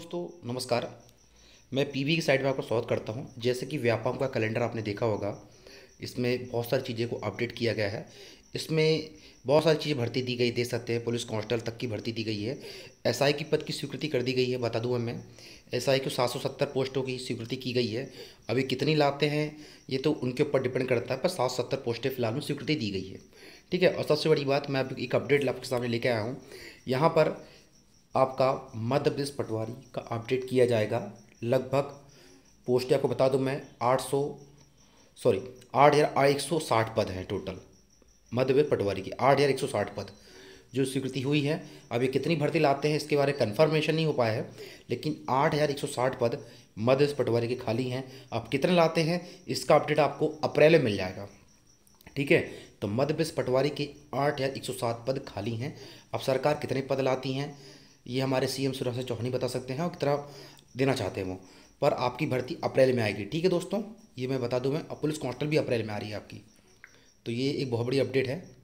दोस्तों नमस्कार मैं पीवी की साइड में आपका स्वागत करता हूं जैसे कि व्यापम का कैलेंडर आपने देखा होगा इसमें बहुत सारी चीज़ें को अपडेट किया गया है इसमें बहुत सारी चीज़ें भर्ती दी गई देख सकते हैं पुलिस कांस्टेबल तक की भर्ती दी गई है एसआई की पद की स्वीकृति कर दी गई है बता दूँ हमें एसआई को 770 पोस्टों की स्वीकृति की गई है अभी कितनी लाते हैं ये तो उनके ऊपर डिपेंड करता है पर 770 पोस्टें फिलहाल में स्वीकृति दी गई है ठीक है और सबसे बड़ी बात मैं अभी एक अपडेट आपके सामने लेके आया हूँ यहाँ पर आपका मध्य प्रदेश पटवारी का अपडेट किया जाएगा लगभग पोस्ट आपको बता दूं मैं आठ सौ सॉरी आठ हज़ार एक सौ साठ पद हैं टोटल मध्य प्रदेश पटवारी की आठ हज़ार एक सौ साठ पद जो स्वीकृति हुई है अभी कितनी भर्ती लाते हैं इसके बारे में कन्फर्मेशन नहीं हो पाया है लेकिन आठ हज़ार एक सौ साठ पद मध्य पटवारी के खाली हैं आप कितने लाते हैं इसका अपडेट आपको अप्रैल में मिल जाएगा ठीक है तो मध्य प्रदेश पटवारी के आठ हज़ार एक सौ सात पद खाली हैं अब सरकार कितने पद लाती हैं ये हमारे सीएम सुरेश चौहानी बता सकते हैं और कितना देना चाहते हैं वो पर आपकी भर्ती अप्रैल में आएगी ठीक है दोस्तों ये मैं बता दूँ मैं पुलिस कॉन्स्टेबल भी अप्रैल में आ रही है आपकी तो ये एक बहुत बड़ी अपडेट है